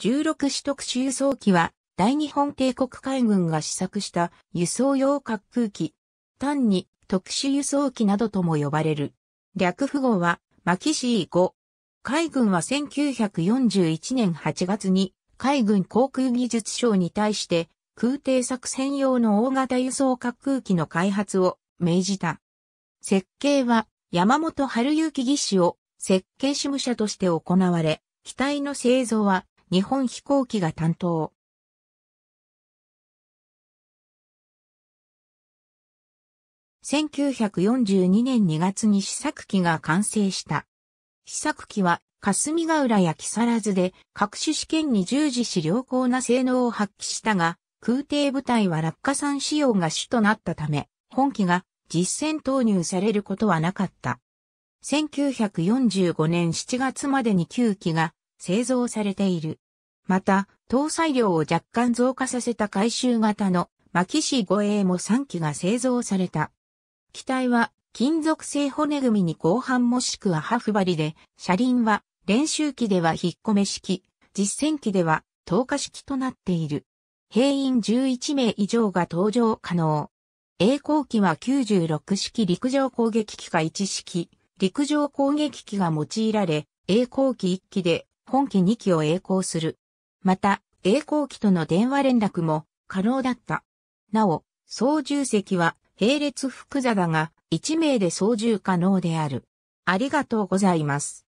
16種特殊輸送機は、大日本帝国海軍が試作した輸送用滑空機。単に特殊輸送機などとも呼ばれる。略符号は、マキシー5。海軍は1941年8月に海軍航空技術省に対して空挺作戦用の大型輸送滑空機の開発を命じた。設計は山本春之技師を設計主務者として行われ、機体の製造は日本飛行機が担当。1942年2月に試作機が完成した。試作機は霞ヶ浦や木更津で各種試験に従事し良好な性能を発揮したが、空挺部隊は落下産仕様が主となったため、本機が実戦投入されることはなかった。1945年7月までに9機が製造されている。また、搭載量を若干増加させた回収型のキ師護衛も3機が製造された。機体は金属製骨組みに後半もしくはハフ張りで、車輪は練習機では引っ込め式、実践機では投下式となっている。兵員11名以上が搭乗可能。栄光機は96式陸上攻撃機か1式、陸上攻撃機が用いられ、栄光機1機で本機2機を栄光する。また、栄光機との電話連絡も可能だった。なお、操縦席は並列複座だが、1名で操縦可能である。ありがとうございます。